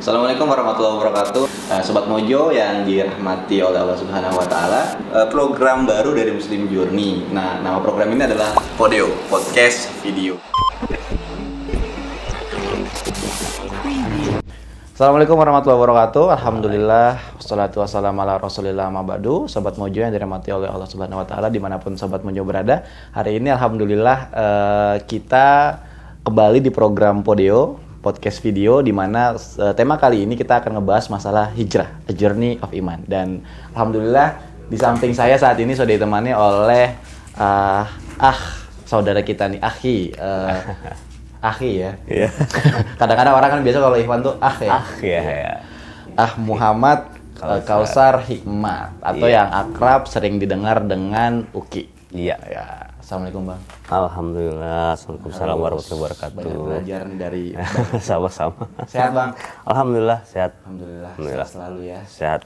Assalamualaikum warahmatullahi wabarakatuh. Eh, sobat Mojo yang dirahmati oleh Allah Subhanahu wa taala, eh, program baru dari Muslim Journey. Nah, nama program ini adalah podio, podcast video. Assalamualaikum warahmatullahi wabarakatuh. Alhamdulillah wassalatu wassalamu ala Rasulillah mabadu. Sobat Mojo yang dirahmati oleh Allah Subhanahu wa taala dimanapun sobat Mojo berada. Hari ini alhamdulillah eh, kita kembali di program podio podcast video di mana uh, tema kali ini kita akan ngebahas masalah hijrah, a journey of iman. Dan alhamdulillah di samping saya saat ini sudah ditemani oleh uh, ah saudara kita nih Ahi. Uh, eh, Ahi ya. Iya. Kadang-kadang orang kan biasa kalau Ikhwan tuh ah ya. Ah ya. ya. Ah Muhammad Kausar, Kausar Hikmat atau yeah. yang akrab sering didengar dengan Uki. Iya. Ya. Assalamualaikum Bang. Alhamdulillah. Assalamualaikum warahmatullahi wabarakatuh. Banyak belajar dari sama-sama. sehat Bang. Alhamdulillah sehat. Alhamdulillah. Alhamdulillah. Sehat selalu ya. Sehat.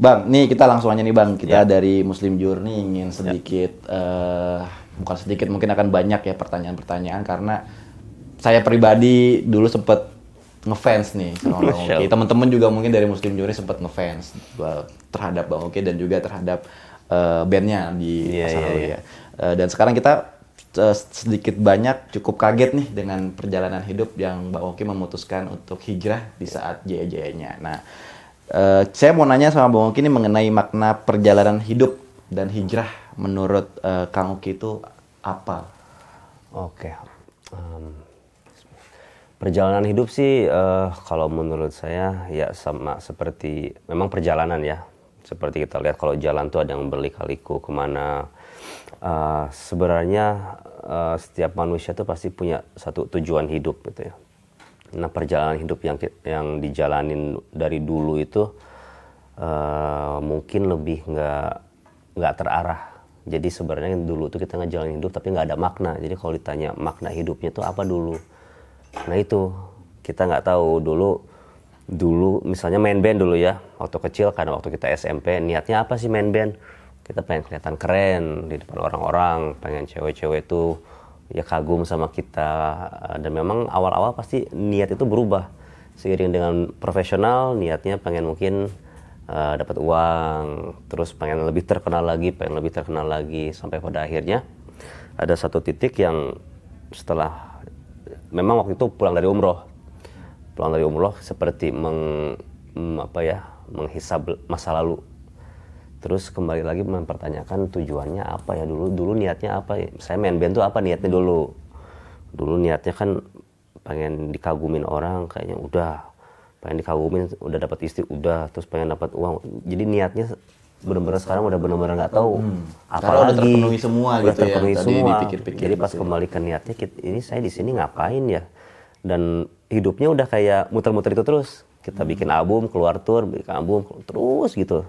Bang, nih kita langsung aja nih Bang. Kita ya. dari Muslim Journey ingin ya. sedikit ya. uh, bukan sedikit mungkin akan banyak ya pertanyaan-pertanyaan karena saya pribadi dulu sempat ngefans nih sama Bang Oki. Teman-teman juga mungkin dari Muslim Juri sempat ngefans eh, terhadap Bang Oki dan juga terhadap uh, bandnya di yeah, pasar yeah, yeah. ya. Uh, dan sekarang kita uh, sedikit banyak cukup kaget nih dengan perjalanan hidup yang Mbak Oki memutuskan untuk hijrah di iya. saat jaya-jayanya. Nah, uh, saya mau nanya sama Mbak Oki ini mengenai makna perjalanan hidup dan hijrah menurut uh, Kang Oki itu apa? Oke. Um, perjalanan hidup sih uh, kalau menurut saya ya sama seperti memang perjalanan ya seperti kita lihat kalau jalan tuh ada yang berlikaliku kemana uh, sebenarnya uh, setiap manusia tuh pasti punya satu tujuan hidup gitu ya nah perjalanan hidup yang yang dijalanin dari dulu itu uh, mungkin lebih nggak nggak terarah jadi sebenarnya dulu tuh kita ngejalanin hidup tapi nggak ada makna jadi kalau ditanya makna hidupnya tuh apa dulu nah itu kita nggak tahu dulu dulu misalnya main band dulu ya waktu kecil karena waktu kita SMP niatnya apa sih main band kita pengen kelihatan keren di depan orang-orang pengen cewek-cewek itu ya kagum sama kita dan memang awal-awal pasti niat itu berubah seiring dengan profesional niatnya pengen mungkin uh, dapat uang terus pengen lebih terkenal lagi pengen lebih terkenal lagi sampai pada akhirnya ada satu titik yang setelah memang waktu itu pulang dari umroh pulang dari umroh seperti meng, mm, apa ya menghisab masa lalu terus kembali lagi mempertanyakan tujuannya apa ya dulu dulu niatnya apa saya main band tuh apa niatnya dulu dulu niatnya kan pengen dikagumin orang kayaknya udah pengen dikagumin udah dapat istri udah terus pengen dapat uang jadi niatnya benar-benar sekarang udah benar-benar nggak tahu hmm. apa udah terpenuhi semua udah gitu ya. terpenuhi ya semua. Tadi dipikir -pikir jadi pas gitu. kembali ke niatnya ini saya di sini ngapain ya dan hidupnya udah kayak muter-muter itu terus kita hmm. bikin album keluar tour bikin album terus gitu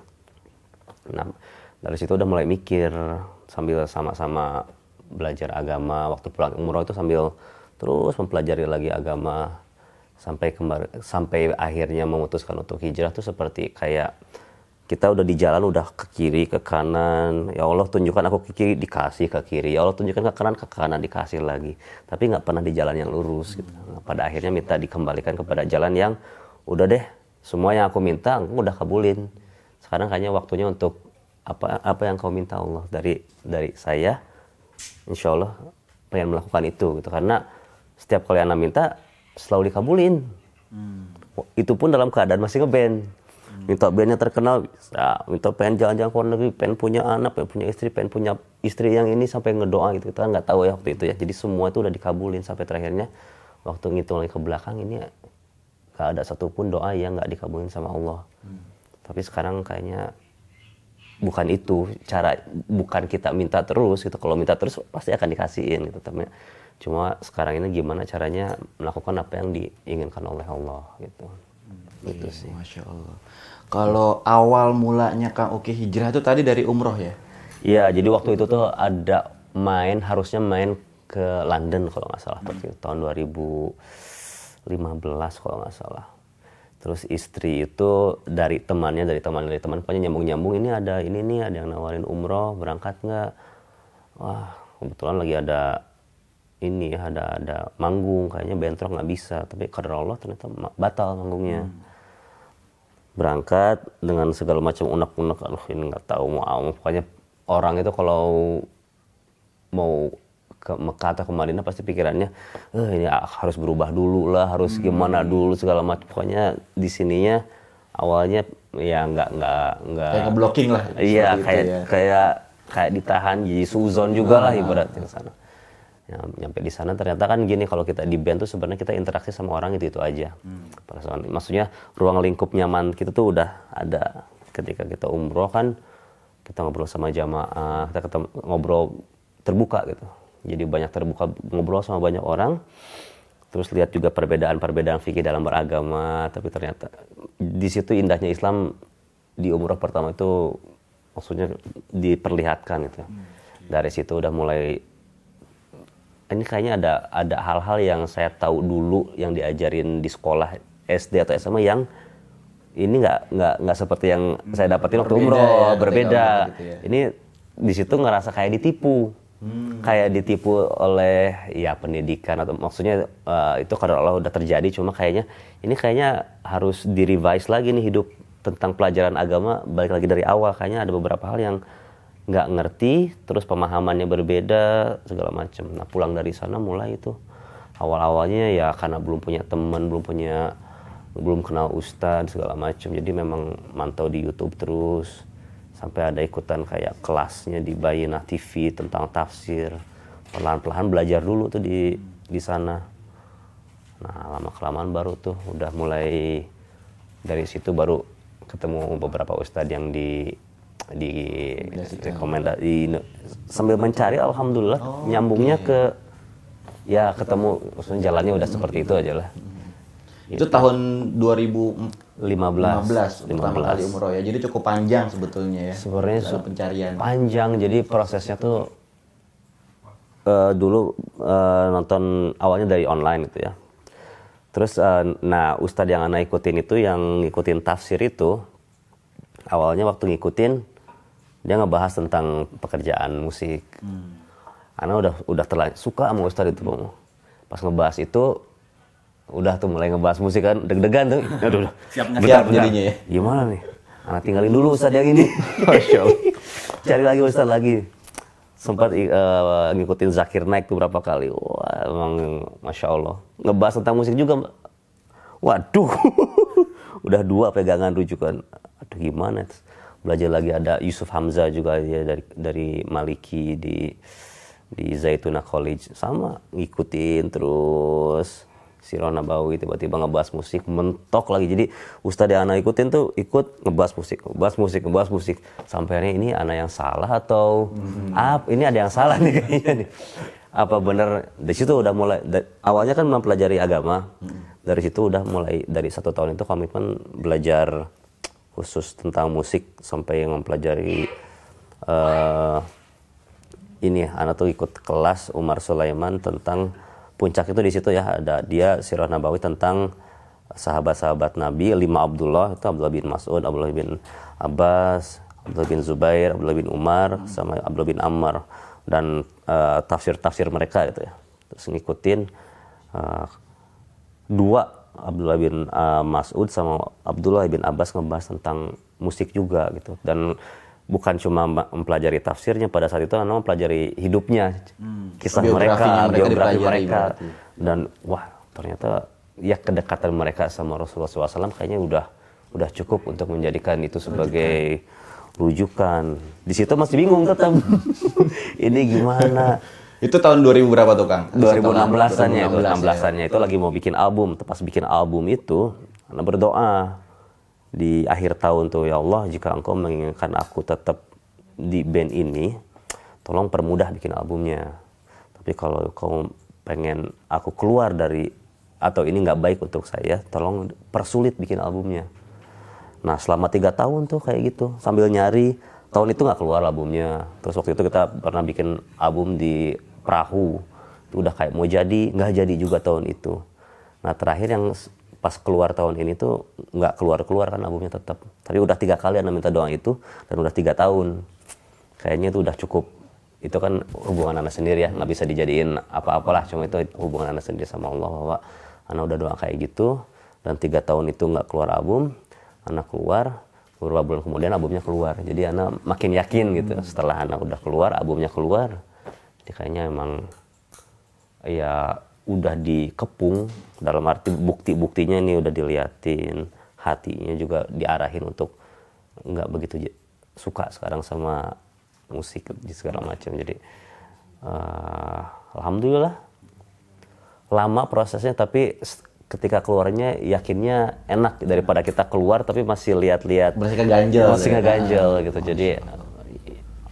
nah dari situ udah mulai mikir sambil sama-sama belajar agama waktu pulang umroh itu sambil terus mempelajari lagi agama sampai sampai akhirnya memutuskan untuk hijrah tuh seperti kayak kita udah di jalan udah ke kiri ke kanan ya Allah tunjukkan aku ke kiri dikasih ke kiri ya Allah tunjukkan ke kanan ke kanan dikasih lagi tapi nggak pernah di jalan yang lurus gitu. Nah, pada akhirnya minta dikembalikan kepada jalan yang udah deh semua yang aku minta aku udah kabulin sekarang kayaknya waktunya untuk apa apa yang kau minta Allah dari dari saya insya Allah pengen melakukan itu gitu karena setiap kali anak minta selalu dikabulin hmm. itu pun dalam keadaan masih ngeband minta bandnya terkenal bisa minta pengen jalan-jalan ke luar negeri pengen punya anak pengen punya istri pengen punya istri yang ini sampai ngedoa gitu kita nggak tahu ya waktu itu ya jadi semua itu udah dikabulin sampai terakhirnya waktu ngitung lagi ke belakang ini nggak ada satupun doa yang nggak dikabulin sama Allah hmm. tapi sekarang kayaknya bukan itu cara bukan kita minta terus gitu kalau minta terus pasti akan dikasihin gitu tapi cuma sekarang ini gimana caranya melakukan apa yang diinginkan oleh Allah gitu. Hmm. Gitu iya, sih. Masya Allah. Kalau awal mulanya Kang Uki hijrah itu tadi dari umroh ya? Iya, jadi waktu itu tuh ada main, harusnya main ke London kalau nggak salah, hmm. tahun 2015 kalau nggak salah. Terus istri itu dari temannya, dari teman dari teman, pokoknya nyambung-nyambung ini ada ini nih, ada yang nawarin umroh, berangkat nggak? Wah, kebetulan lagi ada ini ya, ada ada manggung kayaknya bentrok nggak bisa tapi kader Allah ternyata batal manggungnya hmm berangkat dengan segala macam unek-unek aduh ini nggak tahu mau apa pokoknya orang itu kalau mau ke Mekah atau ke Madinah pasti pikirannya eh, ini harus berubah dulu lah harus hmm. gimana dulu segala macam pokoknya di sininya awalnya ya nggak nggak nggak kayak blocking lah iya kayak ya. kayak kayak ditahan jadi suzon juga nah, lah ah. ibaratnya sana ya, nyampe di sana ternyata kan gini kalau kita di band tuh sebenarnya kita interaksi sama orang itu itu aja hmm. maksudnya ruang lingkup nyaman kita tuh udah ada ketika kita umroh kan kita ngobrol sama jamaah kita ketemu ngobrol terbuka gitu jadi banyak terbuka ngobrol sama banyak orang terus lihat juga perbedaan-perbedaan fikih dalam beragama tapi ternyata di situ indahnya Islam di umroh pertama itu maksudnya diperlihatkan gitu hmm, dari situ udah mulai ini kayaknya ada ada hal-hal yang saya tahu dulu yang diajarin di sekolah SD atau SMA yang ini nggak nggak nggak seperti yang saya hmm, dapetin waktu umroh ya, berbeda gitu ya. ini di situ ngerasa kayak ditipu hmm. kayak ditipu oleh ya pendidikan atau maksudnya uh, itu kalau Allah udah terjadi cuma kayaknya ini kayaknya harus di revise lagi nih hidup tentang pelajaran agama balik lagi dari awal kayaknya ada beberapa hal yang nggak ngerti terus pemahamannya berbeda segala macam nah pulang dari sana mulai itu awal awalnya ya karena belum punya teman belum punya belum kenal ustadz segala macam jadi memang mantau di YouTube terus sampai ada ikutan kayak kelasnya di Bayina TV tentang tafsir pelan pelan belajar dulu tuh di di sana nah lama kelamaan baru tuh udah mulai dari situ baru ketemu beberapa ustadz yang di di rekomendasi sambil mencari alhamdulillah oh, nyambungnya okay. ke ya ketemu maksudnya jalannya udah seperti itu aja lah itu gitu. tahun 2015 15, 15 kali umroh ya jadi cukup panjang sebetulnya ya sebenarnya pencarian panjang jadi prosesnya tuh uh, dulu uh, nonton awalnya dari online gitu ya terus uh, nah ustadz yang anak ikutin itu yang ngikutin tafsir itu awalnya waktu ngikutin dia ngebahas tentang pekerjaan musik hmm. Ana udah udah terlanjur suka sama Ustadz itu bang pas ngebahas itu udah tuh mulai ngebahas musik kan deg-degan tuh aduh siap nggak jadinya ya gimana nih Anak tinggalin dulu Ustadz yang ini cari lagi Ustadz lagi sempat uh, ngikutin Zakir naik tuh berapa kali wah emang masya Allah ngebahas tentang musik juga waduh udah dua pegangan rujukan aduh gimana belajar lagi ada Yusuf Hamzah juga dia ya, dari dari Maliki di di Zaituna College sama ngikutin terus si Rona Bawi tiba-tiba ngebahas musik mentok lagi jadi Ustadz yang anak ikutin tuh ikut ngebahas musik ngebahas musik ngebahas musik sampai akhirnya ini anak yang salah atau mm hmm. apa ini ada yang salah nih kayaknya nih apa bener dari situ udah mulai da, awalnya kan mempelajari agama hmm. dari situ udah mulai dari satu tahun itu komitmen belajar khusus tentang musik sampai yang mempelajari uh, ini ya, anak tuh ikut kelas Umar Sulaiman tentang puncak itu di situ ya ada dia Sirah Nabawi tentang sahabat-sahabat Nabi lima Abdullah itu Abdullah bin Mas'ud, Abdullah bin Abbas, Abdullah bin Zubair, Abdullah bin Umar sama Abdullah bin Ammar dan eh, tafsir-tafsir uh, mereka gitu ya. Terus ngikutin uh, dua Abdullah bin uh, Mas'ud sama Abdullah bin Abbas ngebahas tentang musik juga gitu dan bukan cuma mempelajari tafsirnya pada saat itu Ana mempelajari hidupnya hmm. kisah mereka, mereka biografi mereka mereka. dan wah ternyata ya kedekatan mereka sama Rasulullah SAW kayaknya udah udah cukup untuk menjadikan itu sebagai rujukan. di situ masih bingung tetap ini gimana itu tahun 2000 berapa tuh Kang? 2016-an ya, 2016 ya. ya. itu lagi mau bikin album. Pas bikin album itu, anak berdoa di akhir tahun tuh ya Allah jika engkau menginginkan aku tetap di band ini tolong permudah bikin albumnya tapi kalau kau pengen aku keluar dari atau ini nggak baik untuk saya tolong persulit bikin albumnya nah selama tiga tahun tuh kayak gitu sambil nyari tahun itu nggak keluar albumnya terus waktu itu kita pernah bikin album di perahu itu udah kayak mau jadi nggak jadi juga tahun itu nah terakhir yang pas keluar tahun ini tuh nggak keluar keluar kan albumnya tetap tapi udah tiga kali anda minta doa itu dan udah tiga tahun kayaknya itu udah cukup itu kan hubungan anak sendiri ya nggak bisa dijadiin apa-apalah cuma itu hubungan anak sendiri sama Allah bahwa anak udah doa kayak gitu dan tiga tahun itu nggak keluar album anak keluar beberapa bulan kemudian albumnya keluar jadi anak makin yakin gitu setelah anak udah keluar albumnya keluar ya kayaknya emang ya udah dikepung dalam arti bukti-buktinya ini udah diliatin hatinya juga diarahin untuk nggak begitu suka sekarang sama musik di segala macam jadi uh, alhamdulillah lama prosesnya tapi ketika keluarnya yakinnya enak daripada kita keluar tapi masih lihat-lihat masih ngeganjel masih ya. ngeganjel gitu ah, jadi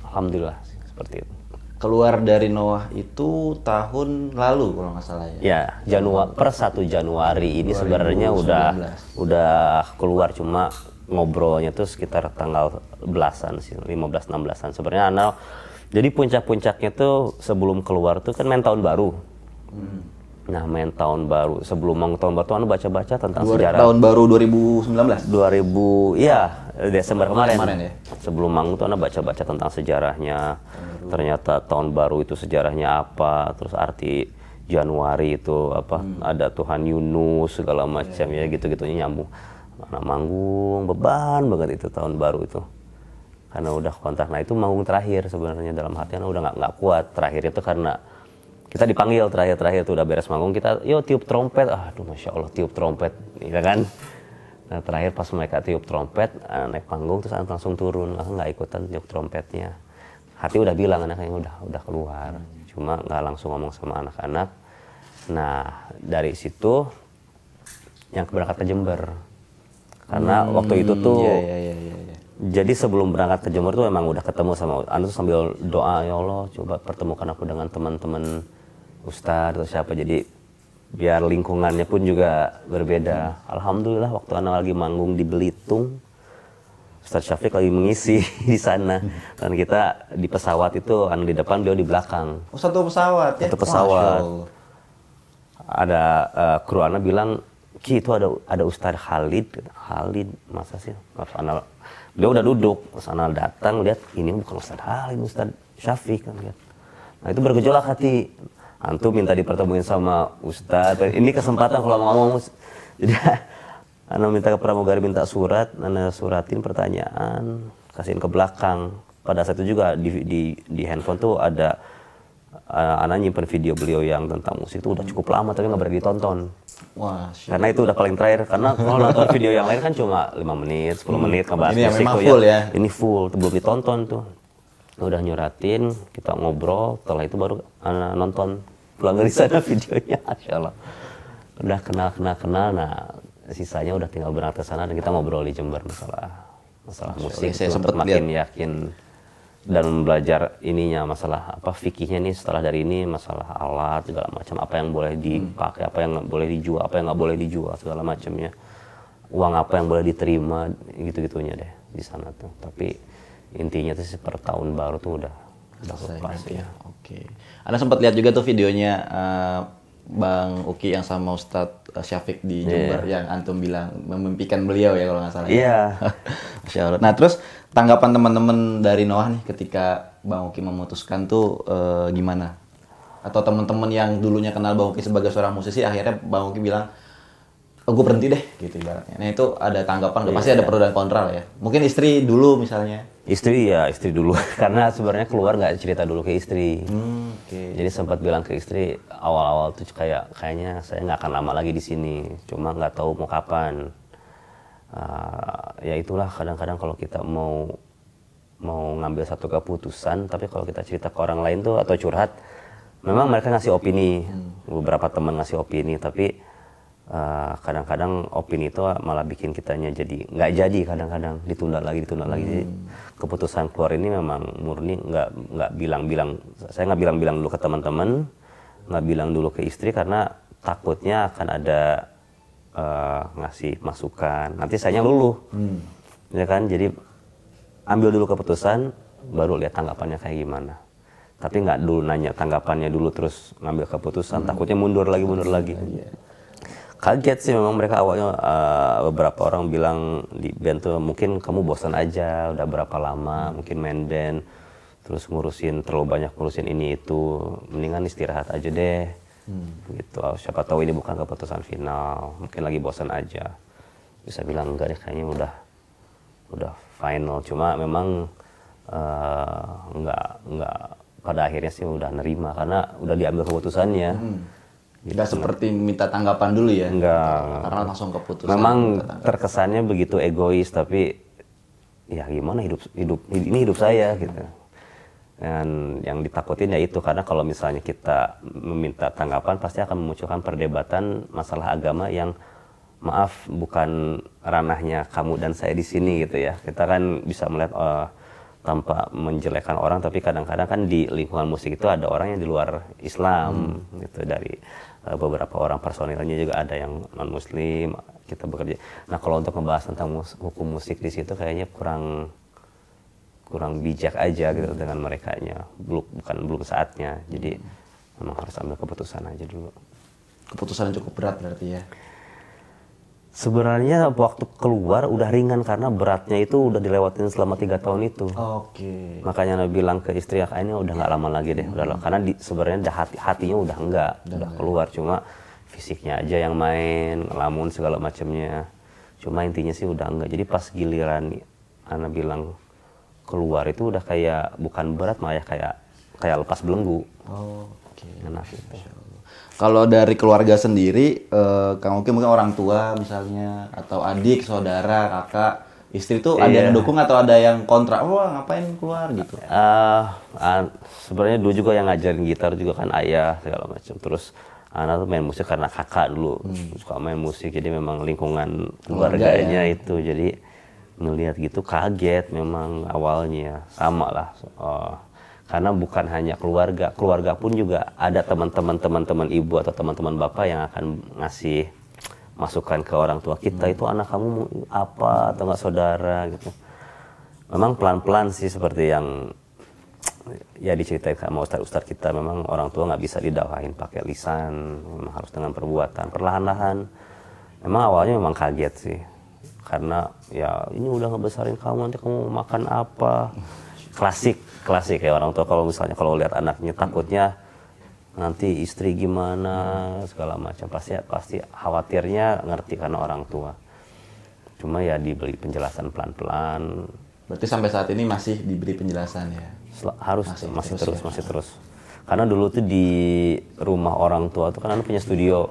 alhamdulillah seperti itu keluar dari Noah itu tahun lalu kalau nggak salah ya. Ya, Januari per 1 Januari ini sebenarnya udah udah keluar cuma ngobrolnya tuh sekitar tanggal belasan sih, 15 16-an. Sebenarnya Anal jadi puncak-puncaknya tuh sebelum keluar tuh kan main tahun baru. Hmm. Nah, main tahun baru sebelum mau tahun baru tuh anu baca-baca tentang Dua, sejarah tahun baru 2019. 2000 iya Desember kemarin. kemarin ya. Sebelum mau tuh anu baca-baca tentang sejarahnya. Hmm baru. ternyata tahun baru itu sejarahnya apa terus arti Januari itu apa hmm. ada Tuhan Yunus segala macam yeah. ya iya. gitu-gitunya nyambung mana manggung beban banget itu tahun baru itu karena udah kontrak nah itu manggung terakhir sebenarnya dalam hati karena udah nggak nggak kuat terakhir itu karena kita dipanggil terakhir-terakhir tuh udah beres manggung kita yo tiup trompet aduh masya allah tiup trompet ya kan nah terakhir pas mereka tiup trompet naik panggung terus langsung turun langsung nggak ikutan tiup trompetnya hati udah bilang anaknya udah udah keluar cuma nggak langsung ngomong sama anak-anak nah dari situ yang berangkat ke Jember karena hmm, waktu itu tuh yeah, yeah, yeah, yeah, iya. jadi sebelum berangkat ke Jember tuh emang udah ketemu sama anu tuh sambil doa ya Allah coba pertemukan aku dengan teman-teman ustadz atau siapa jadi biar lingkungannya pun juga berbeda hmm. alhamdulillah waktu anak lagi manggung di Belitung Ustaz Syafiq lagi mengisi di sana dan kita di pesawat itu anu di depan beliau di belakang oh, satu pesawat ya? satu pesawat ada uh, kru ana bilang Ki itu ada ada Ustaz Khalid Khalid masa sih maaf ana beliau udah duduk Mas Anal datang lihat ini bukan Ustaz Khalid Ustaz Syafiq kan lihat nah itu bergejolak hati antum minta dipertemuin sama Ustaz ini kesempatan kalau mau ngomong jadi Ana minta ke pramugari minta surat, Ana suratin pertanyaan, kasihin ke belakang. Pada saat itu juga di, di, di handphone tuh ada uh, Ana nyimpen video beliau yang tentang musik itu udah cukup lama tapi nggak berani ditonton. Wah, karena itu udah paling terakhir karena kalau nonton video yang lain kan cuma 5 menit, 10 hmm. menit ngebahas ini musik full ya. ya. Ini full, tuh, belum ditonton tuh. Udah nyuratin, kita ngobrol, setelah itu baru Ana nonton pulang dari sana videonya, Masya Allah. Udah kenal, kenal, kenal, nah sisanya udah tinggal berangkat ke sana dan kita ngobrol di Jember masalah masalah musik saya gitu, sempat makin lihat. yakin dan belajar ininya masalah apa fikihnya nih setelah dari ini masalah alat segala macam apa yang boleh dipakai apa yang boleh dijual apa yang nggak boleh dijual segala macamnya uang apa yang boleh diterima gitu gitunya deh di sana tuh tapi intinya tuh per tahun baru tuh udah udah selesai ya. ya. oke okay. Anda sempat lihat juga tuh videonya uh, Bang Uki yang sama Ustadz eh, Syafiq di iya. Jember yeah. yang antum bilang memimpikan beliau ya kalau nggak salah. Ya. Iya. Yeah. Allah. Nah terus tanggapan teman-teman dari Noah nih ketika Bang Uki memutuskan tuh uh, gimana? Atau teman-teman yang dulunya kenal Bang Uki sebagai seorang musisi akhirnya Bang Uki bilang oh, eh, gue berhenti deh gitu ibaratnya. Nah itu ada tanggapan yeah. pasti iya. ada pro dan kontra lah ya. Mungkin istri dulu misalnya. Istri ya istri dulu karena sebenarnya keluar nggak cerita dulu ke istri. Hmm, okay. Jadi sempat bilang ke istri awal-awal tuh kayak kayaknya saya nggak akan lama lagi di sini. Cuma nggak tahu mau kapan. Uh, ya itulah kadang-kadang kalau kita mau mau ngambil satu keputusan, tapi kalau kita cerita ke orang lain tuh atau curhat, memang mereka ngasih opini. Hmm. Beberapa teman ngasih opini, tapi Eh, kadang-kadang uh, opini itu malah bikin kitanya jadi nggak jadi kadang-kadang ditunda lagi ditunda lagi jadi hmm. keputusan keluar ini memang murni nggak nggak bilang-bilang saya nggak bilang-bilang dulu ke teman-teman nggak bilang dulu ke istri karena takutnya akan ada uh, ngasih masukan nanti saya luluh hmm. ya kan jadi ambil dulu keputusan baru lihat tanggapannya kayak gimana tapi nggak dulu nanya tanggapannya dulu terus ngambil keputusan hmm. takutnya mundur lagi mundur lagi iya kaget sih memang mereka awalnya uh, beberapa orang bilang di band tuh mungkin kamu bosan aja udah berapa lama mungkin main band terus ngurusin terlalu banyak ngurusin ini itu mendingan istirahat aja deh hmm. gitu siapa tahu ini bukan keputusan final mungkin lagi bosan aja bisa bilang enggak deh kayaknya udah udah final cuma memang uh, enggak nggak pada akhirnya sih udah nerima karena udah diambil keputusannya hmm Gitu. Gak seperti minta tanggapan dulu ya? Enggak. Karena langsung keputusan. Memang terkesannya begitu egois, tapi ya gimana hidup hidup ini hidup saya gitu. Dan yang ditakutin ya itu karena kalau misalnya kita meminta tanggapan pasti akan memunculkan perdebatan masalah agama yang maaf bukan ranahnya kamu dan saya di sini gitu ya. Kita kan bisa melihat uh, tanpa menjelekkan orang tapi kadang-kadang kan di lingkungan musik itu ada orang yang di luar Islam hmm. gitu dari eh, beberapa orang personilnya juga ada yang non muslim kita bekerja nah kalau untuk membahas tentang mus hukum musik di situ kayaknya kurang kurang bijak aja gitu dengan mereka nya belum bukan belum saatnya jadi hmm. memang harus ambil keputusan aja dulu keputusan cukup berat berarti ya sebenarnya waktu keluar udah ringan karena beratnya itu udah dilewatin selama tiga tahun itu. Oke. Okay. Makanya Nabi bilang ke istri aku ini udah nggak lama lagi deh, udah Karena di, sebenarnya hati hatinya udah enggak, udah, udah keluar cuma fisiknya aja yang main, lamun segala macamnya. Cuma intinya sih udah enggak. Jadi pas giliran Ana bilang keluar itu udah kayak bukan berat malah ya kayak kayak lepas belenggu. Oh, oke. Okay. Enak gitu. Kalau dari keluarga sendiri, eh, Kang Oki mungkin orang tua misalnya, atau adik, saudara, kakak, istri tuh ada yang iya. dukung atau ada yang kontra wah oh, ngapain keluar gitu uh, uh, sebenarnya dulu juga yang ngajarin gitar juga kan ayah segala macam terus anak tuh main musik karena kakak dulu hmm. suka main musik jadi memang lingkungan keluarganya ya. itu jadi melihat gitu kaget memang awalnya sama lah uh, karena bukan hanya keluarga keluarga pun juga ada teman-teman teman-teman ibu atau teman-teman bapak yang akan ngasih masukan ke orang tua kita hmm. itu anak kamu apa atau nggak saudara gitu memang pelan-pelan sih seperti yang ya diceritain sama ustadz-ustadz kita memang orang tua nggak bisa didakwahin pakai lisan memang harus dengan perbuatan perlahan-lahan memang awalnya memang kaget sih karena ya ini udah ngebesarin kamu nanti kamu makan apa klasik klasik ya orang tua kalau misalnya kalau lihat anaknya hmm. takutnya nanti istri gimana segala macam pasti pasti khawatirnya ngerti karena orang tua cuma ya diberi penjelasan pelan-pelan berarti sampai saat ini masih diberi penjelasan ya harus masih, masih terus, terus ya. masih terus karena dulu tuh di rumah orang tua tuh kan anak punya studio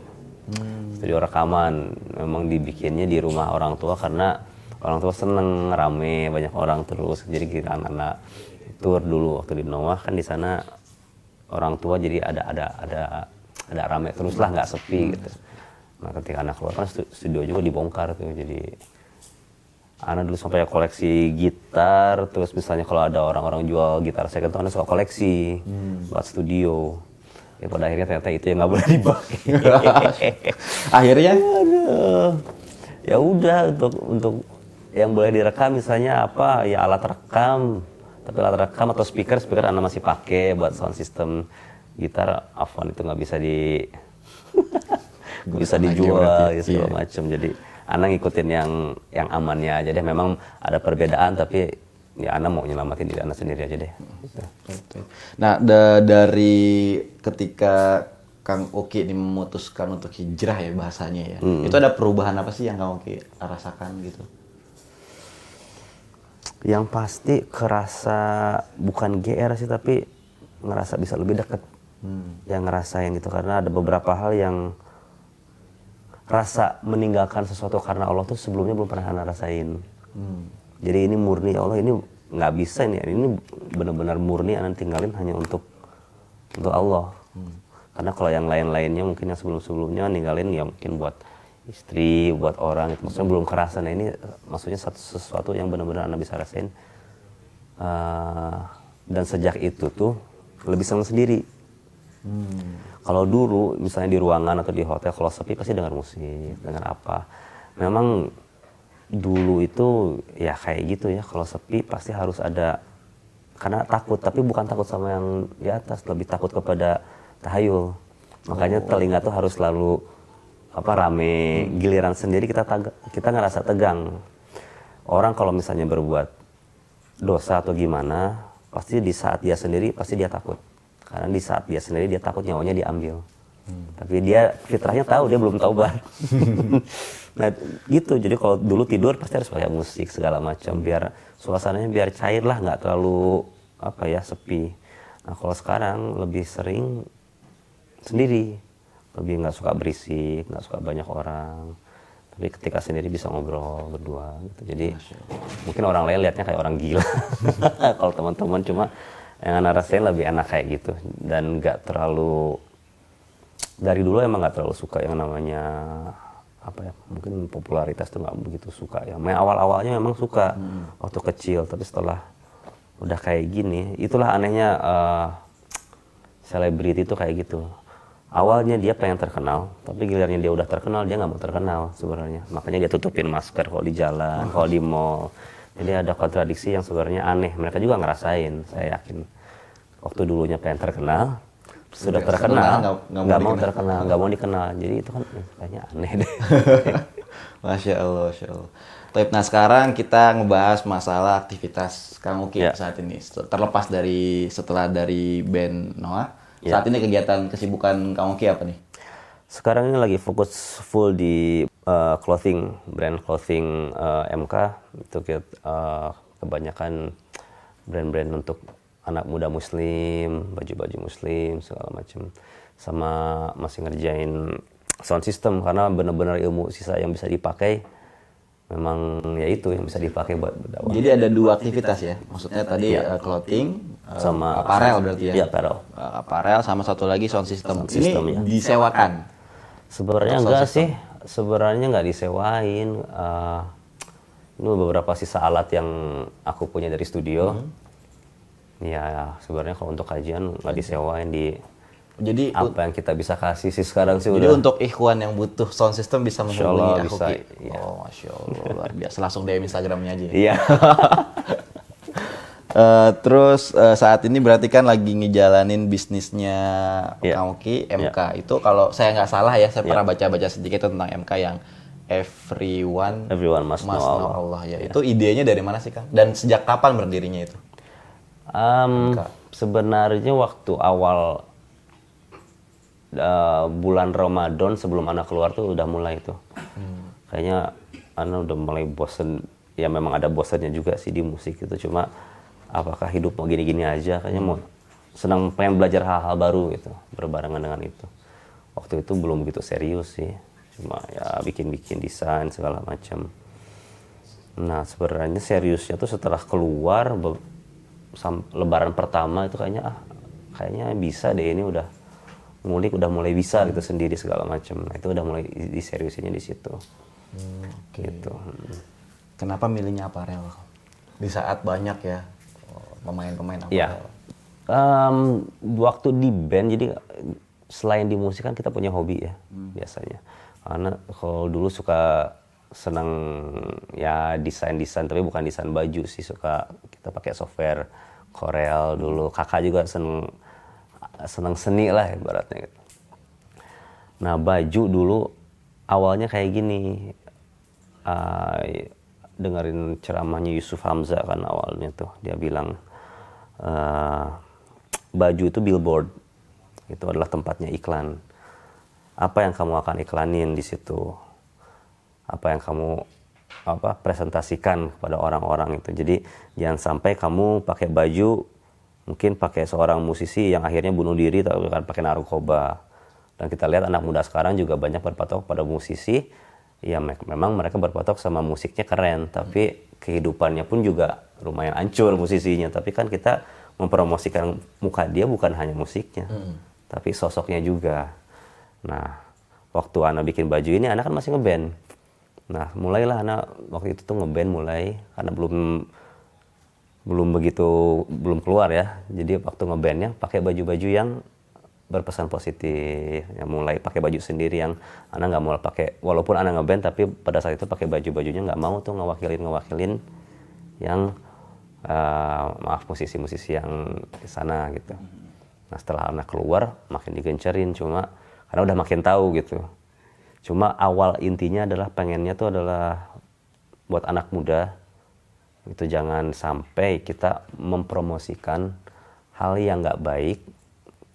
hmm. studio rekaman memang dibikinnya di rumah orang tua karena orang tua seneng rame banyak orang terus jadi kita anak-anak tur dulu waktu di Noah kan di sana orang tua jadi ada ada ada ada rame terus lah nggak sepi hmm. gitu nah ketika anak keluar kan studio juga dibongkar tuh jadi anak dulu sampai koleksi gitar, terus misalnya kalau ada orang-orang jual gitar second tuh anak suka koleksi hmm. buat studio. Ya pada akhirnya ternyata itu yang nggak boleh dipakai. akhirnya, ya udah untuk untuk yang boleh direkam misalnya apa ya alat rekam tapi alat rekam atau speaker speaker anda masih pakai buat sound system gitar Avon itu nggak bisa di bisa dijual gitu segala iya. macam jadi anda ngikutin yang yang amannya jadi memang ada perbedaan tapi ya anda mau nyelamatin diri anda sendiri aja deh nah da dari ketika Kang Oki ini memutuskan untuk hijrah ya bahasanya ya. Hmm. Itu ada perubahan apa sih yang Kang Oki rasakan gitu? yang pasti kerasa bukan GR sih tapi ngerasa bisa lebih deket hmm. yang ngerasain gitu karena ada beberapa hal yang rasa meninggalkan sesuatu karena Allah tuh sebelumnya belum pernah Hana rasain hmm. jadi ini murni ya Allah ini nggak bisa ini ini benar-benar murni Hana tinggalin hanya untuk untuk Allah hmm. karena kalau yang lain-lainnya mungkin yang sebelum-sebelumnya ninggalin ya mungkin buat istri buat orang itu maksudnya belum kerasa nah ini maksudnya satu sesuatu yang benar-benar anda bisa rasain uh, dan sejak itu tuh lebih senang sendiri hmm. kalau dulu misalnya di ruangan atau di hotel kalau sepi pasti dengar musik dengar apa memang dulu itu ya kayak gitu ya kalau sepi pasti harus ada karena takut tapi bukan takut sama yang di atas lebih takut kepada tahayul makanya oh. telinga tuh harus selalu apa rame giliran sendiri kita tag, kita ngerasa tegang orang kalau misalnya berbuat dosa atau gimana pasti di saat dia sendiri pasti dia takut karena di saat dia sendiri dia takut nyawanya diambil hmm. tapi dia fitrahnya tahu dia belum taubat nah gitu jadi kalau dulu tidur pasti harus pakai musik segala macam biar suasananya biar cair lah nggak terlalu apa ya sepi nah kalau sekarang lebih sering sendiri lebih nggak suka berisik nggak suka banyak orang tapi ketika sendiri bisa ngobrol berdua gitu jadi mungkin orang lain lihatnya kayak orang gila kalau teman-teman cuma yang anak lebih enak kayak gitu dan nggak terlalu dari dulu emang nggak terlalu suka yang namanya apa ya mungkin popularitas tuh nggak begitu suka ya awal awalnya memang suka hmm. waktu kecil tapi setelah udah kayak gini itulah anehnya eh, selebriti uh, tuh kayak gitu awalnya dia pengen terkenal tapi gilirannya dia udah terkenal dia nggak mau terkenal sebenarnya makanya dia tutupin masker kalau di jalan hmm. kalau di mall jadi ada kontradiksi yang sebenarnya aneh mereka juga ngerasain saya yakin waktu dulunya pengen terkenal sudah terkenal nggak mau, terkenal nggak mau dikenal jadi itu kan eh, kayaknya aneh deh masya allah masya allah Tapi nah sekarang kita ngebahas masalah aktivitas Kang Uki ya. saat ini terlepas dari setelah dari band Noah Ya. Saat ini kegiatan kesibukan kamu Oki apa nih? Sekarang ini lagi fokus full di uh, clothing, brand clothing uh, eh, MK. Itu uh, kebanyakan brand-brand untuk anak muda muslim, baju-baju muslim, segala macam. Sama masih ngerjain sound system karena benar-benar ilmu sisa yang bisa dipakai memang ya itu yang bisa dipakai buat berdakwah. Jadi ada dua aktivitas ya, maksudnya tadi ya. uh, clothing uh, sama aparel berarti ya. Iya, aparel. Uh, eh, aparel sama satu lagi sound system. Sound system Ini ya. disewakan. Sebenarnya enggak system. sih, sebenarnya nggak disewain. Uh, ini beberapa sisa alat yang aku punya dari studio. Hmm. Ya sebenarnya kalau untuk kajian nggak disewain di jadi apa yang kita bisa kasih sih sekarang sih jadi udah. untuk ikhwan yang butuh sound system bisa menghubungi aku bisa, iya. Oh, masya Allah luar biasa. Langsung DM Instagramnya aja. Ya. Iya. uh, terus uh, saat ini berarti kan lagi ngejalanin bisnisnya yeah. Kang MK yeah. itu kalau saya nggak salah ya saya yeah. pernah baca-baca sedikit tentang MK yang everyone everyone must, must know, know Allah, Allah ya. Yeah. Itu idenya dari mana sih Kang? Dan sejak kapan berdirinya itu? Um, MK. Sebenarnya waktu awal Eh, bulan Ramadan sebelum anak keluar tuh udah mulai itu Hmm. Kayaknya anak udah mulai bosen. Ya memang ada bosannya juga sih di musik itu. Cuma apakah hidup mau gini-gini aja? Kayaknya mau hmm. senang pengen belajar hal-hal baru gitu berbarengan dengan itu. Waktu itu belum begitu serius sih. Cuma ya bikin-bikin desain segala macam. Nah sebenarnya seriusnya tuh setelah keluar lebaran pertama itu kayaknya ah kayaknya bisa deh ini udah ngulik udah mulai bisa hmm. gitu sendiri segala macam nah itu udah mulai diseriusinnya di situ hmm, okay. gitu kenapa milihnya aparel di saat banyak ya pemain-pemain ya. aparel ya. um, waktu di band jadi selain di musik kan kita punya hobi ya hmm. biasanya karena kalau dulu suka senang ya desain desain tapi bukan desain baju sih suka kita pakai software Corel dulu kakak juga seneng Nah, senang seni lah ibaratnya gitu. Nah baju dulu awalnya kayak gini. Uh, dengerin ceramahnya Yusuf Hamzah kan awalnya tuh dia bilang uh, baju itu billboard itu adalah tempatnya iklan apa yang kamu akan iklanin di situ apa yang kamu apa presentasikan kepada orang-orang itu jadi jangan sampai kamu pakai baju mungkin pakai seorang musisi yang akhirnya bunuh diri tapi kan pakai narkoba dan kita lihat anak muda sekarang juga banyak berpatok pada musisi ya memang mereka berpatok sama musiknya keren tapi kehidupannya pun juga lumayan hancur musisinya tapi kan kita mempromosikan muka dia bukan hanya musiknya hmm. tapi sosoknya juga nah waktu anak bikin baju ini anak kan masih ngeband nah mulailah anak waktu itu tuh ngeband mulai karena belum belum begitu belum keluar ya jadi waktu ngebandnya pakai baju-baju yang berpesan positif ya mulai pakai baju sendiri yang anak nggak mau pakai walaupun anak ngeband tapi pada saat itu pakai baju bajunya nggak mau tuh ngewakilin ngewakilin yang uh, maaf musisi-musisi yang di sana gitu nah setelah anak keluar makin digencerin cuma karena udah makin tahu gitu cuma awal intinya adalah pengennya tuh adalah buat anak muda itu jangan sampai kita mempromosikan hal yang nggak baik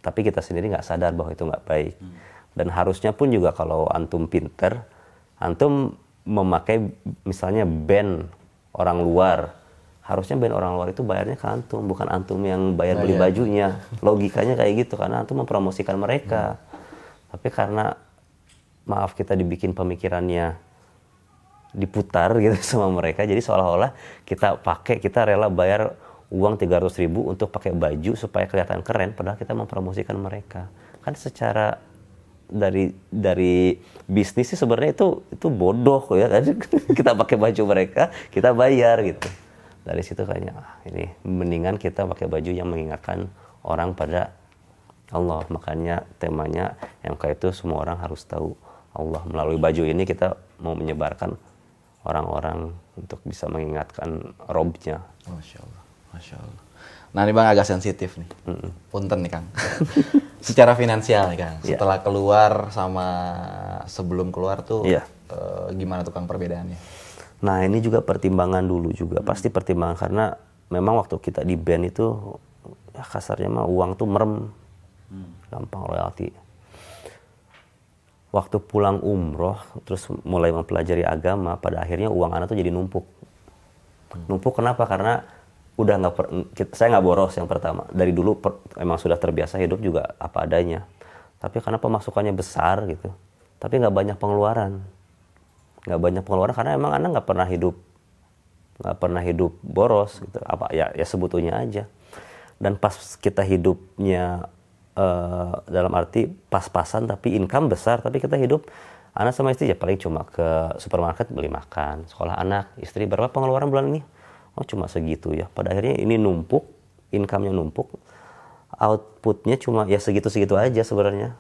tapi kita sendiri nggak sadar bahwa itu nggak baik hmm. dan harusnya pun juga kalau antum pinter antum memakai misalnya band orang luar harusnya band orang luar itu bayarnya ke antum bukan antum yang bayar beli bajunya logikanya kayak gitu karena antum mempromosikan mereka hmm. tapi karena maaf kita dibikin pemikirannya diputar gitu sama mereka. Jadi seolah-olah kita pakai, kita rela bayar uang 300 ribu untuk pakai baju supaya kelihatan keren padahal kita mempromosikan mereka. Kan secara dari dari bisnis sih sebenarnya itu itu bodoh ya kan kita pakai baju mereka kita bayar gitu dari situ kayaknya ah, ini mendingan kita pakai baju yang mengingatkan orang pada Allah makanya temanya MK itu semua orang harus tahu Allah melalui baju ini kita mau menyebarkan orang-orang untuk bisa mengingatkan robnya. Masya Allah, Masya Allah. Nah ini Bang agak sensitif nih, mm -mm. punten nih Kang. Secara finansial nih Kang, yeah. setelah keluar sama sebelum keluar tuh yeah. Iya. e, gimana tuh Kang perbedaannya? Nah ini juga pertimbangan dulu juga, hmm. pasti pertimbangan karena memang waktu kita di band itu ya kasarnya mah uang tuh merem, hmm. gampang royalti waktu pulang umroh terus mulai mempelajari agama pada akhirnya uang anak tuh jadi numpuk numpuk kenapa karena udah nggak saya nggak boros yang pertama dari dulu per, emang sudah terbiasa hidup juga apa adanya tapi karena pemasukannya besar gitu tapi nggak banyak pengeluaran nggak banyak pengeluaran karena emang anak nggak pernah hidup nggak pernah hidup boros gitu apa ya ya sebetulnya aja dan pas kita hidupnya Eh, dalam arti pas-pasan tapi income besar tapi kita hidup anak sama istri ya paling cuma ke supermarket beli makan sekolah anak istri berapa pengeluaran bulan ini oh cuma segitu ya pada akhirnya ini numpuk income-nya numpuk outputnya cuma ya segitu-segitu aja sebenarnya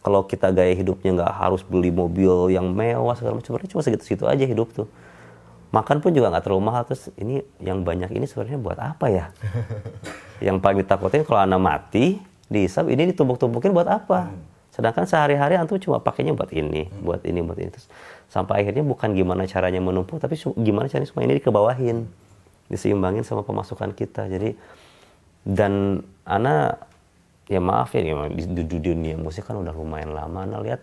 kalau kita gaya hidupnya nggak harus beli mobil yang mewah segala macam cuma segitu-segitu aja hidup tuh makan pun juga nggak terlalu mahal terus ini yang banyak ini sebenarnya buat apa ya yang paling ditakutin kalau anak mati dihisap ini ditumpuk-tumpukin buat apa hmm. sedangkan sehari-hari antum cuma pakainya buat ini hmm. buat ini buat ini terus sampai akhirnya bukan gimana caranya menumpuk tapi gimana caranya semua ini dikebawahin hmm. diseimbangin sama pemasukan kita jadi dan ana ya maaf ya di, di dunia musik kan udah lumayan lama ana lihat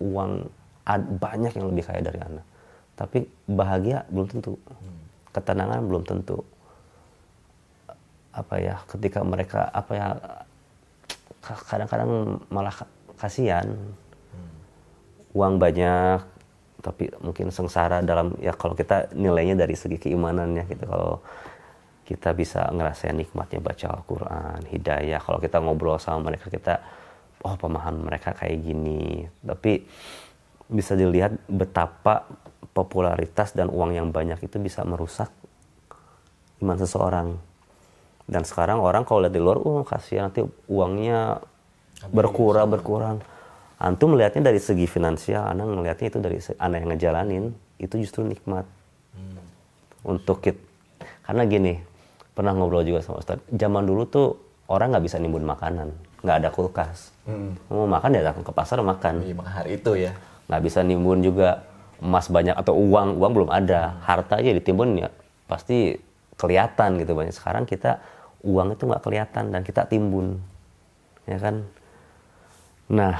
uang ad, banyak yang lebih kaya dari ana tapi bahagia belum tentu hmm. ketenangan belum tentu apa ya ketika mereka apa ya kadang-kadang malah kasihan uang banyak tapi mungkin sengsara dalam ya kalau kita nilainya dari segi keimanannya gitu kalau kita bisa ngerasain nikmatnya baca Al-Quran, hidayah. Kalau kita ngobrol sama mereka, kita, oh pemahaman mereka kayak gini. Tapi bisa dilihat betapa popularitas dan uang yang banyak itu bisa merusak iman seseorang dan sekarang orang kalau lihat di luar uang oh, kasihan nanti uangnya berkurang berkurang antum melihatnya dari segi finansial anak melihatnya itu dari anak yang ngejalanin itu justru nikmat hmm. untuk kita karena gini pernah ngobrol juga sama Ustadz zaman dulu tuh orang nggak bisa nimbun makanan nggak ada kulkas hmm. mau makan ya datang ke pasar makan iya, makan hari itu ya nggak bisa nimbun juga emas banyak atau uang uang belum ada harta aja ditimbun ya pasti kelihatan gitu banyak sekarang kita uang itu nggak kelihatan dan kita timbun ya kan nah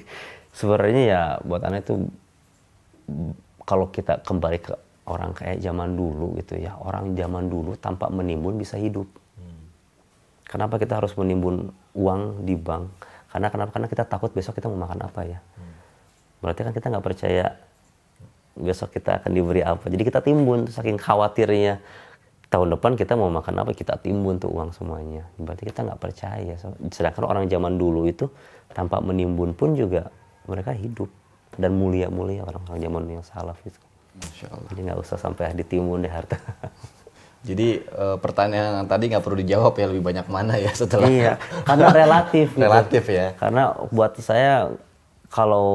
sebenarnya ya buat anak itu kalau kita kembali ke orang kayak zaman dulu gitu ya orang zaman dulu tanpa menimbun bisa hidup kenapa kita harus menimbun uang di bank karena kenapa karena kita takut besok kita mau makan apa ya berarti kan kita nggak percaya besok kita akan diberi apa jadi kita timbun saking khawatirnya tahun depan kita mau makan apa kita timbun tuh uang semuanya berarti kita nggak percaya sedangkan orang zaman dulu itu tanpa menimbun pun juga mereka hidup dan mulia-mulia orang-orang zaman yang salaf itu Masya Allah. jadi nggak usah sampai ditimbun deh harta jadi e, pertanyaan yang tadi nggak perlu dijawab ya lebih banyak mana ya setelah iya karena relatif gitu. relatif ya karena buat saya kalau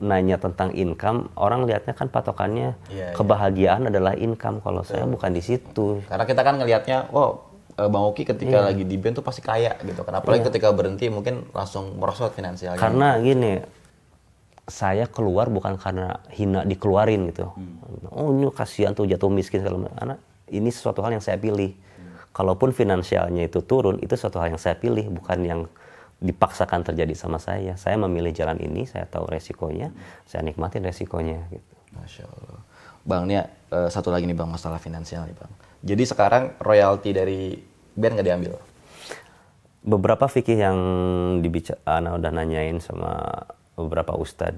nanya tentang income, orang lihatnya kan patokannya yeah, iya. kebahagiaan adalah income. Kalau saya bukan di situ. Karena kita kan ngelihatnya, oh eh, Bang Oki ketika yeah. lagi di band tuh pasti kaya gitu. Kenapa yeah. lagi iya. ketika berhenti mungkin langsung merosot finansialnya? Karena gini, saya keluar bukan karena hina dikeluarin gitu. Hmm. Oh ini kasihan tuh jatuh miskin Karena ini sesuatu hal yang saya pilih. Hmm. Kalaupun finansialnya itu turun, itu suatu hal yang saya pilih, bukan yang dipaksakan terjadi sama saya. Saya memilih jalan ini, saya tahu resikonya, saya nikmatin resikonya gitu. Masya Allah. Bang, ini uh, eh, satu lagi nih bang masalah finansial nih bang. Jadi sekarang royalti dari band nggak diambil? Beberapa fikih yang dibicara, Ana ah, udah nanyain sama beberapa ustadz.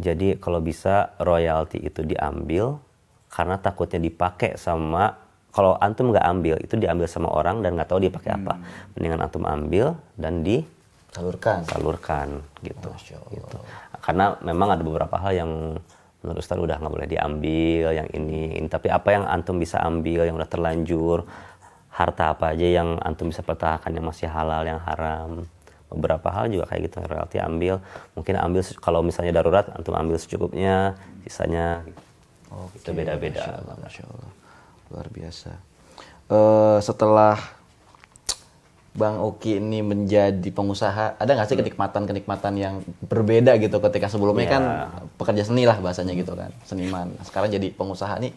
Jadi kalau bisa royalti itu diambil karena takutnya dipakai sama kalau antum nggak ambil itu diambil sama orang dan nggak tahu dia pakai hmm. apa mendingan antum ambil dan di salurkan salurkan gitu, gitu karena memang ada beberapa hal yang menurut Ustaz udah nggak boleh diambil yang ini, ini tapi apa yang antum bisa ambil yang udah terlanjur harta apa aja yang antum bisa pertahankan yang masih halal yang haram beberapa hal juga kayak gitu royalti ambil mungkin ambil kalau misalnya darurat antum ambil secukupnya sisanya okay. itu beda-beda luar biasa uh, setelah Bang Oki ini menjadi pengusaha, ada nggak sih hmm. kenikmatan-kenikmatan yang berbeda gitu ketika sebelumnya yeah. kan ya. pekerja seni lah bahasanya gitu kan, seniman. Nah, sekarang jadi pengusaha nih,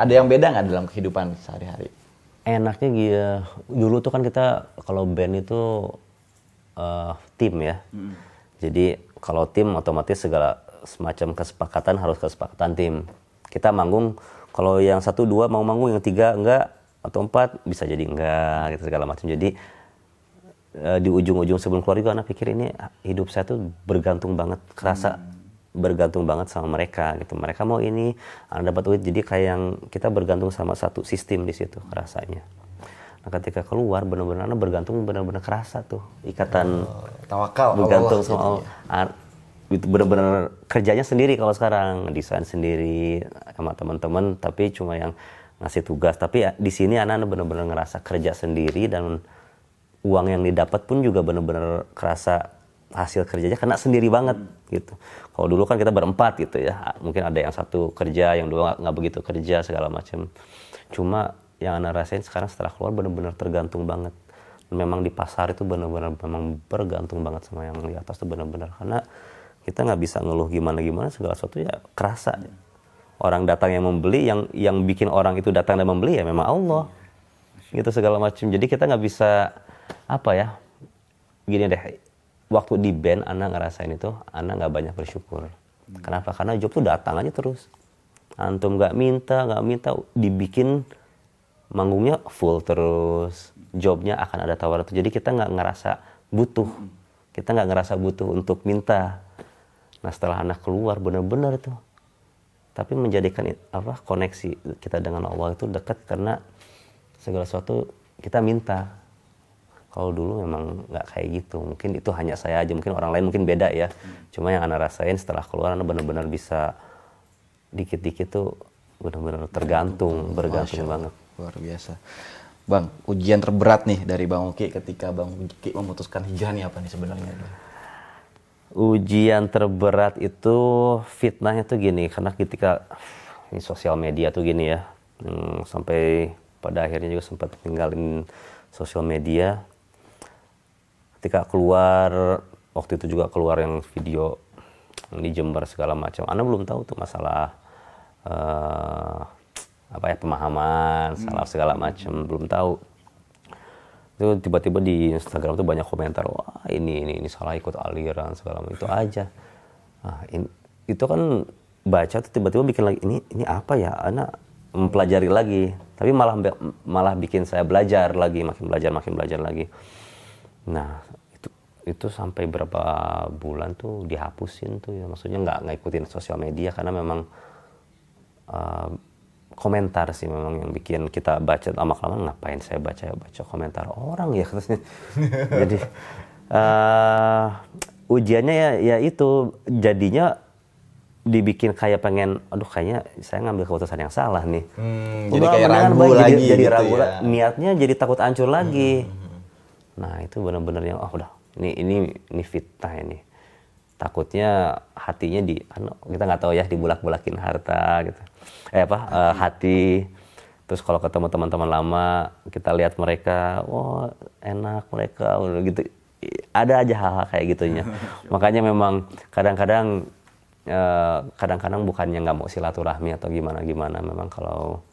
ada yang beda nggak dalam kehidupan sehari-hari? Enaknya gitu, dulu tuh kan kita kalau band itu uh, tim ya, mm. jadi kalau tim otomatis segala semacam kesepakatan harus kesepakatan tim. Kita manggung kalau yang satu dua mau manggung yang tiga enggak atau empat bisa jadi enggak gitu segala macam jadi eh, di ujung-ujung sebelum keluar juga anak pikir ini hidup saya tuh bergantung banget kerasa hmm. bergantung banget sama mereka gitu mereka mau ini anak dapat duit jadi kayak yang kita bergantung sama satu sistem di situ rasanya nah ketika keluar benar-benar bergantung benar-benar kerasa tuh ikatan oh, tawakal bergantung Allah, sama Allah itu benar-benar kerjanya sendiri kalau sekarang desain sendiri sama teman-teman tapi cuma yang ngasih tugas tapi ya, di sini anak benar-benar ngerasa kerja sendiri dan uang yang didapat pun juga benar-benar kerasa hasil kerjanya kena sendiri banget gitu kalau dulu kan kita berempat gitu ya mungkin ada yang satu kerja yang dua nggak begitu kerja segala macam cuma yang anak rasain sekarang setelah keluar benar-benar tergantung banget memang di pasar itu benar-benar memang bergantung banget sama yang di atas tuh benar-benar karena kita nggak bisa ngeluh gimana gimana segala sesuatu ya kerasa orang datang yang membeli yang yang bikin orang itu datang dan membeli ya memang Allah gitu segala macam jadi kita nggak bisa apa ya gini deh waktu di band anak ngerasain itu anak nggak banyak bersyukur kenapa karena job tuh datang aja terus antum nggak minta nggak minta dibikin manggungnya full terus jobnya akan ada tawaran tuh jadi kita nggak ngerasa butuh kita nggak ngerasa butuh untuk minta nah setelah anak keluar benar-benar itu, tapi menjadikan apa koneksi kita dengan Allah itu dekat karena segala sesuatu kita minta kalau dulu memang nggak kayak gitu mungkin itu hanya saya aja mungkin orang lain mungkin beda ya cuma yang anak rasain setelah keluar anak benar-benar bisa dikit-dikit tuh benar-benar tergantung bergantung banget luar biasa bang ujian terberat nih dari bang Uki ketika bang Uki memutuskan hijrah nih apa nih sebenarnya ujian terberat itu fitnahnya tuh gini karena ketika ini sosial media tuh gini ya hmm, sampai pada akhirnya juga sempat tinggalin sosial media ketika keluar waktu itu juga keluar yang video yang di Jember segala macam Anda belum tahu tuh masalah uh, apa ya pemahaman hmm. salah segala macam belum tahu itu tiba-tiba di Instagram tuh banyak komentar wah ini ini ini salah ikut aliran segala macam itu aja nah, in, itu kan baca tuh tiba-tiba bikin lagi ini ini apa ya anak mempelajari lagi tapi malah malah bikin saya belajar lagi makin belajar makin belajar lagi nah itu itu sampai berapa bulan tuh dihapusin tuh ya maksudnya nggak ngikutin sosial media karena memang uh, komentar sih memang yang bikin kita baca lama kelamaan ngapain saya baca baca komentar orang ya terusnya jadi uh, ujiannya ya, ya itu jadinya dibikin kayak pengen aduh kayaknya saya ngambil keputusan yang salah nih hmm, jadi kayak ragu baik, lagi jadi, jadi gitu ragu ya. niatnya jadi takut hancur hmm, lagi hmm, hmm. nah itu benar-benar yang oh udah ini ini ini fitnah ini takutnya hatinya di anu, kita nggak tahu ya dibulak-bulakin harta gitu eh apa hati, uh, eh, hati. terus kalau ketemu teman-teman lama kita lihat mereka wah oh, enak mereka gitu ada aja hal-hal kayak gitunya makanya memang kadang-kadang kadang eh, kadang-kadang bukannya nggak mau silaturahmi atau gimana gimana memang kalau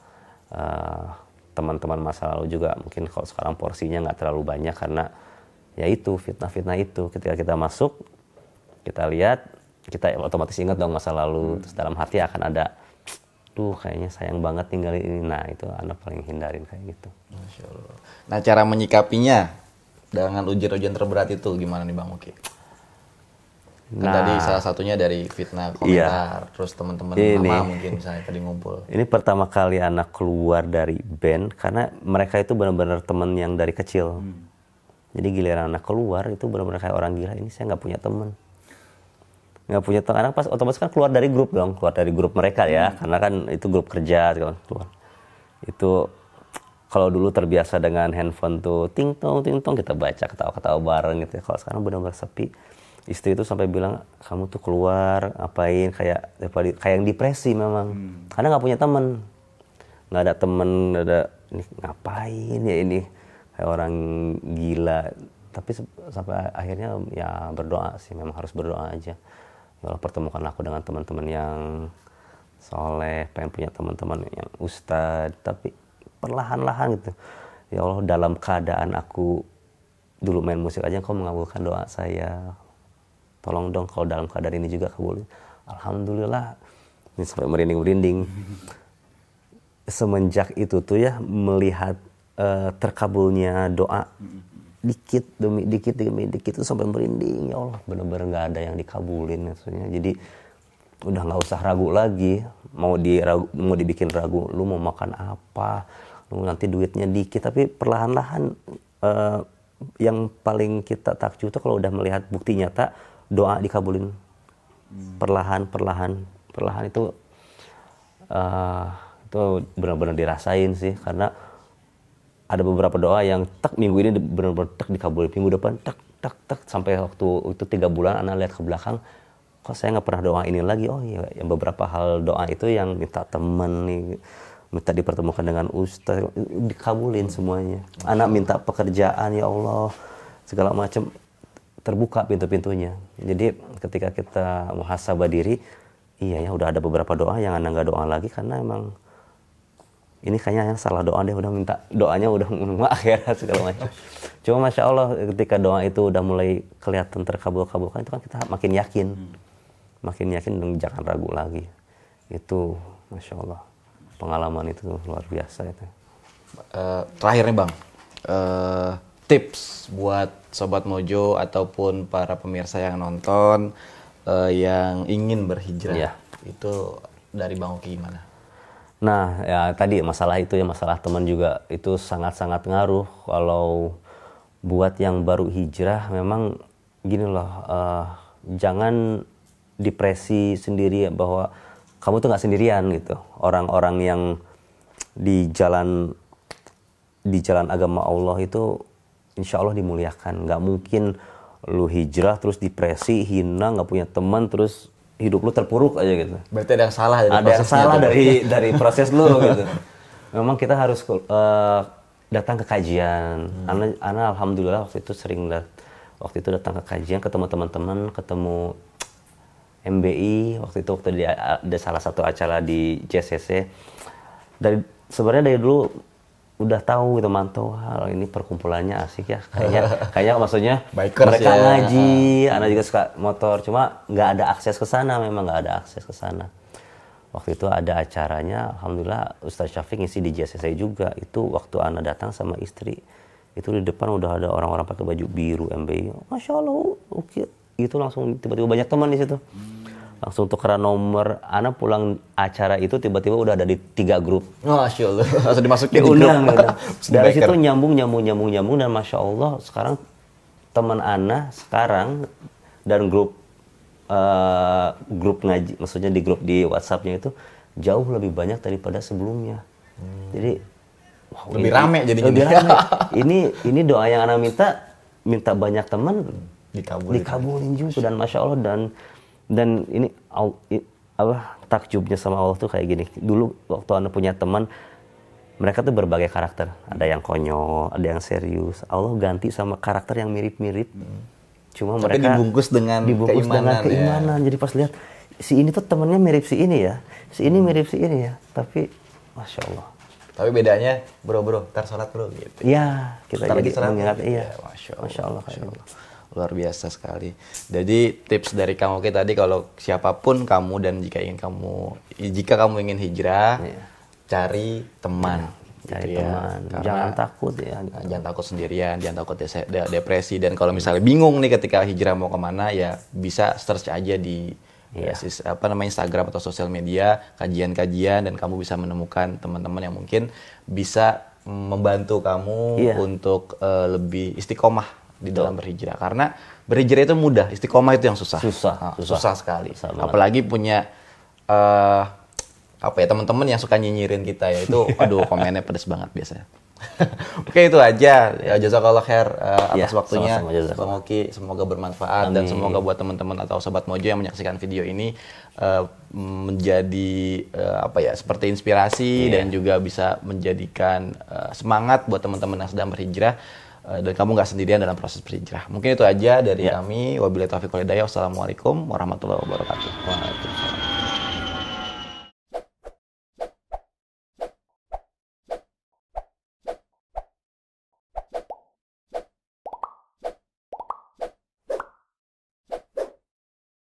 uh, teman-teman masa lalu juga mungkin kalau sekarang porsinya nggak terlalu banyak karena ya itu fitnah-fitnah itu ketika kita masuk kita lihat kita otomatis ingat dong masa lalu hmm. terus dalam hati akan ada aduh kayaknya sayang banget tinggalin ini nah itu anda paling hindarin kayak gitu Masya nah cara menyikapinya dengan ujian-ujian terberat itu gimana nih bang Uki kan nah, tadi salah satunya dari fitnah iya. komentar iya. terus teman-teman mama mungkin misalnya tadi ngumpul ini pertama kali anak keluar dari band karena mereka itu benar-benar teman yang dari kecil hmm. jadi giliran anak keluar itu benar-benar kayak orang gila ini saya nggak punya teman nggak punya teman anak pas otomatis kan keluar dari grup dong keluar dari grup mereka ya hmm. karena kan itu grup kerja keluar itu kalau dulu terbiasa dengan handphone tuh ting tong ting tong kita baca ketawa ketawa bareng gitu ya kalau sekarang benar-benar sepi istri itu sampai bilang kamu tuh keluar ngapain kayak ya, kayak yang depresi memang hmm. karena nggak punya teman nggak ada temen nggak ada ini ngapain ya ini kayak orang gila tapi sampai akhirnya ya berdoa sih memang harus berdoa aja Allah pertemukan aku dengan teman-teman yang soleh pengen punya teman-teman yang ustad, tapi perlahan-lahan gitu ya Allah dalam keadaan aku dulu main musik aja kau mengabulkan doa saya tolong dong kalau dalam keadaan ini juga kabul Alhamdulillah ini sampai merinding-merinding semenjak itu tuh ya melihat uh, terkabulnya doa dikit demi dikit demi dikit itu sampai merinding ya Allah bener-bener nggak -bener ada yang dikabulin maksudnya jadi udah nggak usah ragu lagi mau di mau dibikin ragu lu mau makan apa lu nanti duitnya dikit tapi perlahan-lahan uh, yang paling kita takjub itu kalau udah melihat bukti nyata doa dikabulin hmm. perlahan perlahan perlahan itu uh, itu benar-benar dirasain sih karena ada beberapa doa yang tak minggu ini benar-benar tak dikabulin minggu depan tak tak tak sampai waktu itu tiga bulan anak lihat ke belakang kok saya nggak pernah doa ini lagi oh iya yang beberapa hal doa itu yang minta temen nih minta dipertemukan dengan ustaz dikabulin semuanya anak minta pekerjaan ya Allah segala macam terbuka pintu-pintunya jadi ketika kita muhasabah diri iya ya udah ada beberapa doa yang anak nggak doa lagi karena emang ini kayaknya yang salah doa deh udah minta doanya udah menunggu akhirat ya, segala macam cuma masya Allah ketika doa itu udah mulai kelihatan terkabul-kabulkan itu kan kita makin yakin hmm. makin yakin dan jangan ragu lagi itu masya Allah pengalaman itu luar biasa itu eh, terakhir nih bang eh, tips buat sobat mojo ataupun para pemirsa yang nonton eh, yang ingin berhijrah yeah. itu dari bang Oki gimana Nah, ya tadi masalah itu ya masalah teman juga itu sangat-sangat ngaruh kalau buat yang baru hijrah memang gini loh uh, jangan depresi sendiri ya, bahwa kamu tuh nggak sendirian gitu. Orang-orang yang di jalan di jalan agama Allah itu insya Allah dimuliakan. Nggak mungkin lu hijrah terus depresi, hina, nggak punya teman terus hidup lu terpuruk aja gitu. Berarti ada yang salah dari ada yang salah dari dari dari proses lu gitu. Memang kita harus uh, datang ke kajian. Hmm. Ana, Ana alhamdulillah waktu itu sering dat waktu itu datang ke kajian, ketemu teman-teman, ketemu MBI waktu itu waktu dia ada salah satu acara di JCC. Dari sebenarnya dari dulu udah tahu gitu mantau hal ini perkumpulannya asik ya kayaknya kayaknya maksudnya Bikers mereka ya. ngaji ah. anak juga suka motor cuma nggak ada akses ke sana memang nggak ada akses ke sana waktu itu ada acaranya alhamdulillah Ustaz Syafiq ngisi di JCC juga itu waktu anak datang sama istri itu di depan udah ada orang-orang pakai baju biru MBI masya Allah oke itu langsung tiba-tiba banyak teman di situ langsung tuh karena nomor anak pulang acara itu tiba-tiba udah ada di tiga grup masya allah langsung dimasukin diundang di grup. Gitu. dari situ nyambung nyambung nyambung nyambung dan masya allah sekarang teman anak sekarang dan grup uh, grup ngaji maksudnya di grup di WhatsAppnya itu jauh lebih banyak daripada sebelumnya hmm. jadi wow, lebih ini, rame jadi lebih rame. ini ini doa yang anak minta minta banyak teman dikabulin, dikabulin juga dan masya allah dan dan ini apa takjubnya sama Allah tuh kayak gini dulu waktu anda punya teman mereka tuh berbagai karakter ada yang konyol ada yang serius Allah ganti sama karakter yang mirip-mirip cuma Tapi mereka dibungkus dengan dibungkus keimanan, dengan keimanan ya. jadi pas lihat si ini tuh temennya mirip si ini ya si ini hmm. mirip si ini ya tapi masya Allah tapi bedanya bro bro tar sholat bro gitu ya kita lagi sholat mengingat gitu iya ya. masya Allah, masya Allah. Masya gitu. Allah luar biasa sekali. Jadi tips dari kamu oke tadi kalau siapapun kamu dan jika ingin kamu jika kamu ingin hijrah yeah. cari teman. Yeah gitu cari gitu teman. Karena, jangan takut ya. Jangan takut sendirian, jangan takut depresi. Dan kalau misalnya bingung nih ketika hijrah mau kemana, ya bisa search aja di yeah. ya, apa namanya Instagram atau sosial media kajian-kajian dan kamu bisa menemukan teman-teman yang mungkin bisa membantu kamu yeah. untuk uh, lebih istiqomah di dalam berhijrah karena berhijrah itu mudah istiqomah itu yang susah susah nah, susah. susah sekali susah apalagi punya uh, apa ya teman-teman yang suka nyinyirin kita ya itu aduh komennya pedes banget biasanya Oke itu aja. Ya, jazakallah khair uh, atas ya, waktunya. Sama -sama, semoga bermanfaat Amin. dan semoga buat teman-teman atau sobat Mojo yang menyaksikan video ini uh, menjadi uh, apa ya seperti inspirasi yeah. dan juga bisa menjadikan uh, semangat buat teman-teman yang sedang berhijrah. Eh, dan kamu nggak sendirian dalam proses berhijrah. Mungkin itu aja dari ya. kami. Wabillahi taufiq walhidayah. Wassalamualaikum warahmatullahi wabarakatuh. Waalaikumsalam.